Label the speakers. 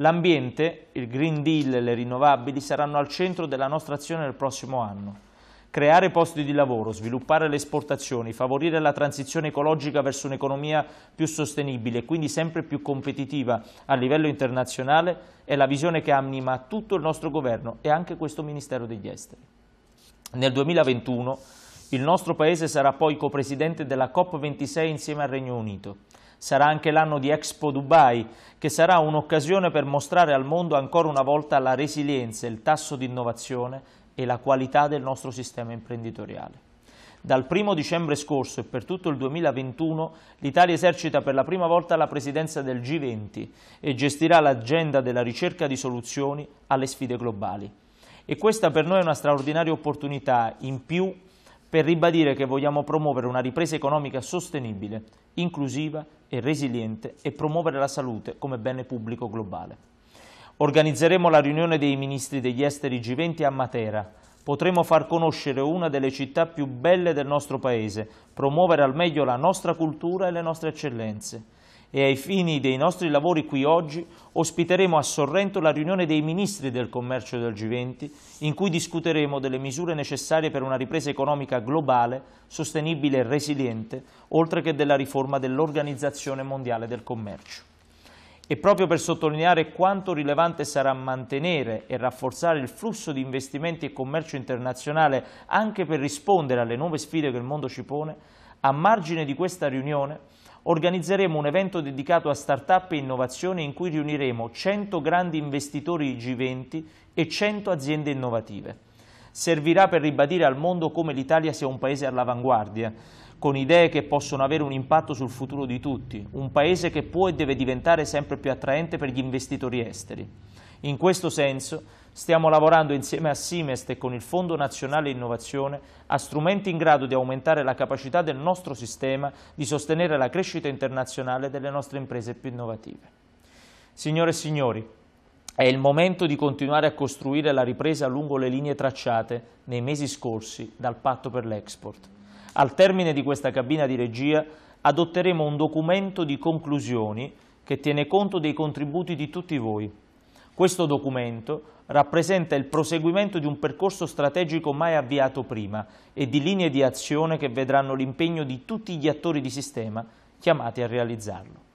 Speaker 1: L'ambiente, il Green Deal e le rinnovabili saranno al centro della nostra azione nel prossimo anno. Creare posti di lavoro, sviluppare le esportazioni, favorire la transizione ecologica verso un'economia più sostenibile e quindi sempre più competitiva a livello internazionale è la visione che anima tutto il nostro governo e anche questo Ministero degli Esteri. Nel 2021 il nostro Paese sarà poi copresidente della COP26 insieme al Regno Unito. Sarà anche l'anno di Expo Dubai, che sarà un'occasione per mostrare al mondo ancora una volta la resilienza, il tasso di innovazione e la qualità del nostro sistema imprenditoriale. Dal 1 dicembre scorso e per tutto il 2021 l'Italia esercita per la prima volta la presidenza del G20 e gestirà l'agenda della ricerca di soluzioni alle sfide globali. E questa per noi è una straordinaria opportunità in più per ribadire che vogliamo promuovere una ripresa economica sostenibile, inclusiva e resiliente e promuovere la salute come bene pubblico globale. Organizzeremo la riunione dei ministri degli esteri G20 a Matera. Potremo far conoscere una delle città più belle del nostro paese, promuovere al meglio la nostra cultura e le nostre eccellenze e ai fini dei nostri lavori qui oggi ospiteremo a Sorrento la riunione dei ministri del commercio del G20 in cui discuteremo delle misure necessarie per una ripresa economica globale, sostenibile e resiliente, oltre che della riforma dell'Organizzazione Mondiale del Commercio. E proprio per sottolineare quanto rilevante sarà mantenere e rafforzare il flusso di investimenti e commercio internazionale anche per rispondere alle nuove sfide che il mondo ci pone, a margine di questa riunione organizzeremo un evento dedicato a start-up e innovazione in cui riuniremo 100 grandi investitori G20 e 100 aziende innovative. Servirà per ribadire al mondo come l'Italia sia un paese all'avanguardia, con idee che possono avere un impatto sul futuro di tutti, un paese che può e deve diventare sempre più attraente per gli investitori esteri. In questo senso Stiamo lavorando insieme a Simest e con il Fondo Nazionale Innovazione a strumenti in grado di aumentare la capacità del nostro sistema di sostenere la crescita internazionale delle nostre imprese più innovative. Signore e signori, è il momento di continuare a costruire la ripresa lungo le linee tracciate nei mesi scorsi dal Patto per l'Export. Al termine di questa cabina di regia adotteremo un documento di conclusioni che tiene conto dei contributi di tutti voi questo documento rappresenta il proseguimento di un percorso strategico mai avviato prima e di linee di azione che vedranno l'impegno di tutti gli attori di sistema chiamati a realizzarlo.